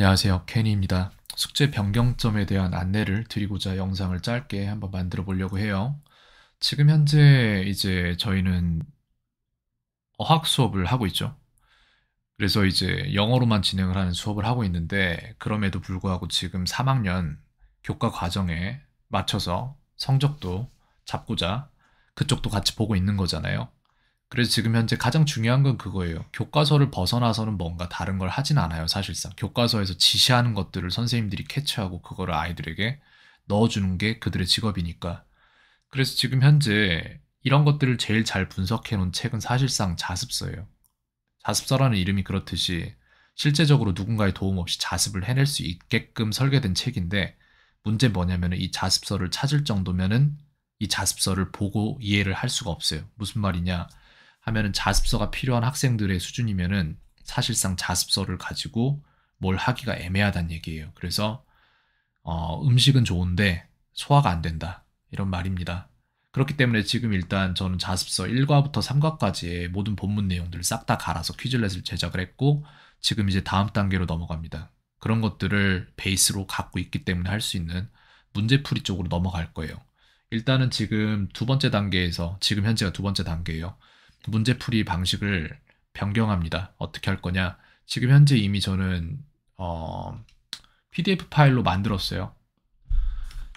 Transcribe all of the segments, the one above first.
안녕하세요. 케니입니다. 숙제 변경점에 대한 안내를 드리고자 영상을 짧게 한번 만들어 보려고 해요. 지금 현재 이제 저희는 어학 수업을 하고 있죠. 그래서 이제 영어로만 진행을 하는 수업을 하고 있는데 그럼에도 불구하고 지금 3학년 교과 과정에 맞춰서 성적도 잡고자 그쪽도 같이 보고 있는 거잖아요. 그래서 지금 현재 가장 중요한 건 그거예요. 교과서를 벗어나서는 뭔가 다른 걸 하진 않아요, 사실상. 교과서에서 지시하는 것들을 선생님들이 캐치하고 그거를 아이들에게 넣어주는 게 그들의 직업이니까. 그래서 지금 현재 이런 것들을 제일 잘 분석해 놓은 책은 사실상 자습서예요. 자습서라는 이름이 그렇듯이 실제적으로 누군가의 도움 없이 자습을 해낼 수 있게끔 설계된 책인데 문제 뭐냐면 이 자습서를 찾을 정도면은 이 자습서를 보고 이해를 할 수가 없어요. 무슨 말이냐? 하면은 자습서가 필요한 학생들의 수준이면은 사실상 자습서를 가지고 뭘 하기가 애매하다는 얘기예요. 그래서 어, 음식은 좋은데 소화가 안 된다. 이런 말입니다. 그렇기 때문에 지금 일단 저는 자습서 1과부터 3과까지의 모든 본문 내용들을 싹 다 갈아서 퀴즐렛을 제작을 했고 지금 이제 다음 단계로 넘어갑니다. 그런 것들을 베이스로 갖고 있기 때문에 할 수 있는 문제풀이 쪽으로 넘어갈 거예요. 일단은 지금 두 번째 단계에서 지금 현재가 두 번째 단계예요. 문제풀이 방식을 변경합니다. 어떻게 할 거냐? 지금 현재 이미 저는 어, PDF 파일로 만들었어요.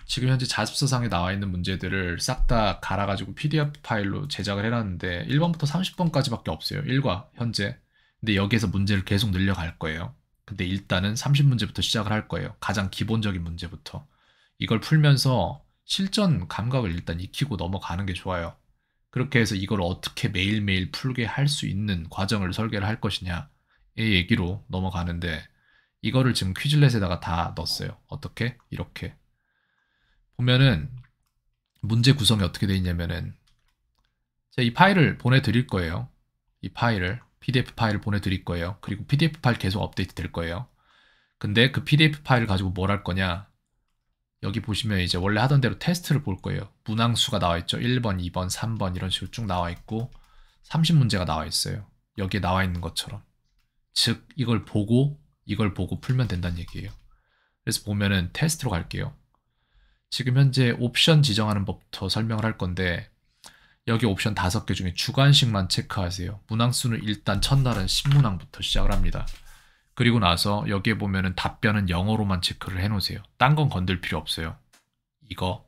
지금 현재 자습서상에 나와 있는 문제들을 싹 다 갈아가지고 PDF 파일로 제작을 해놨는데 1번부터 30번까지밖에 없어요. 1과 현재. 근데 여기에서 문제를 계속 늘려갈 거예요. 근데 일단은 30문제부터 시작을 할 거예요. 가장 기본적인 문제부터. 이걸 풀면서 실전 감각을 일단 익히고 넘어가는 게 좋아요. 그렇게 해서 이걸 어떻게 매일매일 풀게 할 수 있는 과정을 설계를 할 것이냐의 얘기로 넘어가는데 이거를 지금 퀴즐렛에다가다 넣었어요. 어떻게? 이렇게. 보면은 문제 구성이 어떻게 되어 있냐면은 제가 이 파일을 보내드릴 거예요. 이 파일을 PDF 파일을 보내드릴 거예요. 그리고 PDF 파일 계속 업데이트 될 거예요. 근데 그 PDF 파일 을 가지고 뭘 할 거냐? 여기 보시면 이제 원래 하던 대로 테스트를 볼 거예요. 문항수가 나와 있죠. 1번, 2번, 3번 이런 식으로 쭉 나와 있고 30문제가 나와 있어요. 여기에 나와 있는 것처럼. 즉 이걸 보고 이걸 보고 풀면 된다는 얘기예요. 그래서 보면은 테스트로 갈게요. 지금 현재 옵션 지정하는 법부터 설명을 할 건데 여기 옵션 5개 중에 주관식만 체크하세요. 문항수는 일단 첫날은 10문항부터 시작을 합니다. 그리고 나서 여기에 보면은 답변은 영어로만 체크를 해놓으세요. 딴 건 건들 필요 없어요. 이거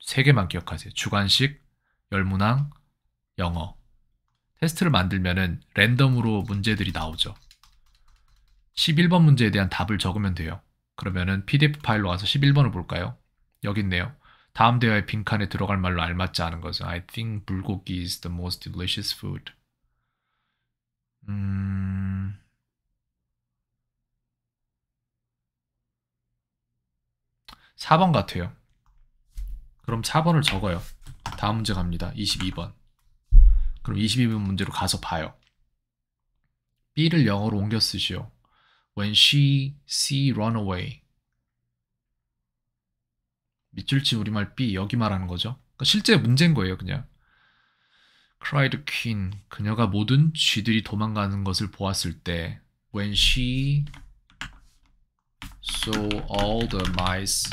세 개만 기억하세요. 주관식, 열문항, 영어. 테스트를 만들면은 랜덤으로 문제들이 나오죠. 11번 문제에 대한 답을 적으면 돼요. 그러면은 PDF 파일로 와서 11번을 볼까요? 여기 있네요. 다음 대화의 빈칸에 들어갈 말로 알맞지 않은 것은 I think 불고기 is the most delicious food. 음... 4번 같아요. 그럼 4번을 적어요. 다음 문제 갑니다. 22번. 그럼 22번 문제로 가서 봐요. B를 영어로 옮겨 쓰시오. When she see runaway. 밑줄치 우리말 B 여기 말하는 거죠. 그러니까 실제 문제인 거예요, 그냥. Cried Queen. 그녀가 모든 쥐들이 도망가는 것을 보았을 때. When she So all the mice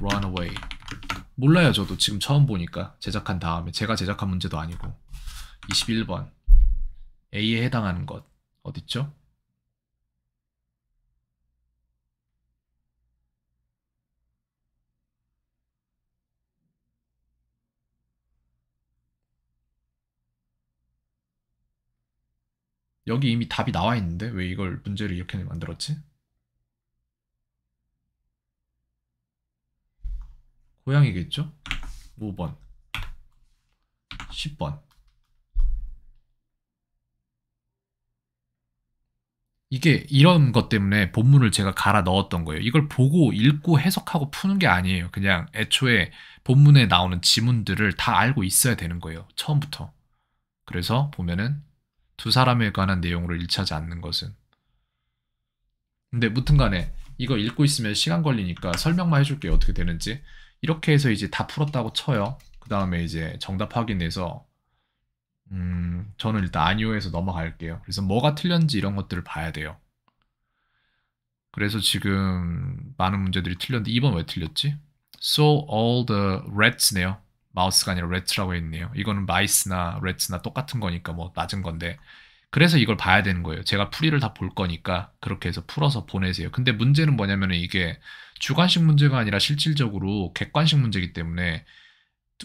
run away. 몰라요, 저도 지금 처음 보니까. 제작한 다음에. 제가 제작한 문제도 아니고. 21번. A에 해당하는 것. 어딨죠? 여기 이미 답이 나와 있는데 왜 이걸 문제를 이렇게 만들었지? 고양이겠죠? 5번 10번 이게 이런 것 때문에 본문을 제가 갈아 넣었던 거예요. 이걸 보고 읽고 해석하고 푸는 게 아니에요. 그냥 애초에 본문에 나오는 지문들을 다 알고 있어야 되는 거예요. 처음부터. 그래서 보면은 두 사람에 관한 내용으로 일치하지 않는 것은 근데 무튼 간에 이거 읽고 있으면 시간 걸리니까 설명만 해줄게요. 어떻게 되는지. 이렇게 해서 이제 다 풀었다고 쳐요. 그 다음에 이제 정답 확인해서 음, 저는 일단 아니오에서 넘어갈게요. 그래서 뭐가 틀렸는지 이런 것들을 봐야 돼요. 그래서 지금 많은 문제들이 틀렸는데 2번 왜 틀렸지? So all the rats네요. 마우스가 아니라 rat라고 했네요. 이거는 마이스나 rat나 똑같은 거니까 뭐 낮은 건데 그래서 이걸 봐야 되는 거예요. 제가 풀이를 다 볼 거니까 그렇게 해서 풀어서 보내세요. 근데 문제는 뭐냐면 이게 주관식 문제가 아니라 실질적으로 객관식 문제이기 때문에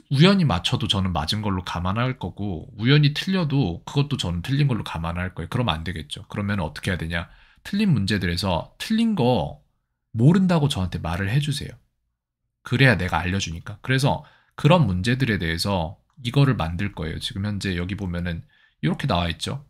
우연히 맞춰도 저는 맞은 걸로 감안할 거고 우연히 틀려도 그것도 저는 틀린 걸로 감안할 거예요. 그러면 안 되겠죠. 그러면 어떻게 해야 되냐? 틀린 문제들에서 틀린 거 모른다고 저한테 말을 해주세요. 그래야 내가 알려주니까. 그래서 그런 문제들에 대해서 이거를 만들 거예요. 지금 현재 여기 보면은 이렇게 나와 있죠.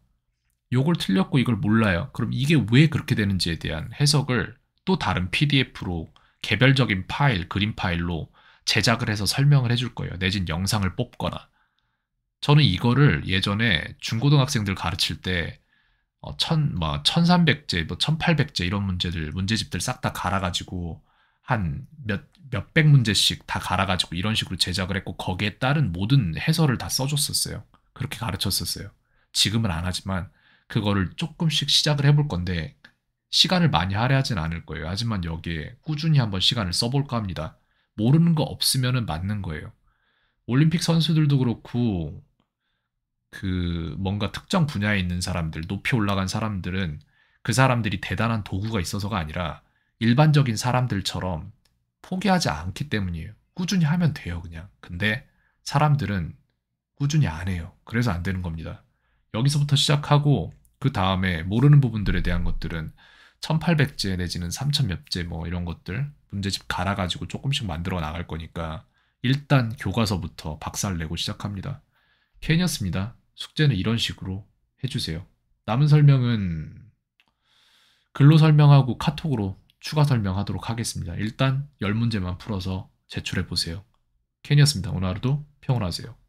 요걸 틀렸고 이걸 몰라요. 그럼 이게 왜 그렇게 되는지에 대한 해석을 또 다른 PDF로 개별적인 파일, 그림 파일로 제작을 해서 설명을 해줄 거예요. 내진 영상을 뽑거나. 저는 이거를 예전에 중고등학생들 가르칠 때 어, 천, 뭐, 1300제, 뭐, 1800제 이런 문제들, 문제집들 싹 다 갈아가지고 한 몇, 몇백 문제씩 다 갈아가지고 이런 식으로 제작을 했고 거기에 따른 모든 해설을 다 써줬었어요. 그렇게 가르쳤었어요. 지금은 안 하지만 그거를 조금씩 시작을 해볼 건데 시간을 많이 할애하진 않을 거예요. 하지만 여기에 꾸준히 한번 시간을 써볼까 합니다. 모르는 거 없으면은 맞는 거예요. 올림픽 선수들도 그렇고 그 뭔가 특정 분야에 있는 사람들, 높이 올라간 사람들은 그 사람들이 대단한 도구가 있어서가 아니라 일반적인 사람들처럼 포기하지 않기 때문이에요. 꾸준히 하면 돼요, 그냥. 근데 사람들은 꾸준히 안 해요. 그래서 안 되는 겁니다. 여기서부터 시작하고 그 다음에 모르는 부분들에 대한 것들은 1800제 내지는 3000몇제 뭐 이런 것들 문제집 갈아가지고 조금씩 만들어 나갈 거니까 일단 교과서부터 박살 내고 시작합니다. 캔이었습니다. 숙제는 이런 식으로 해주세요. 남은 설명은 글로 설명하고 카톡으로 추가 설명하도록 하겠습니다. 일단 10문제만 풀어서 제출해 보세요. 캔이었습니다. 오늘 하루도 평온하세요.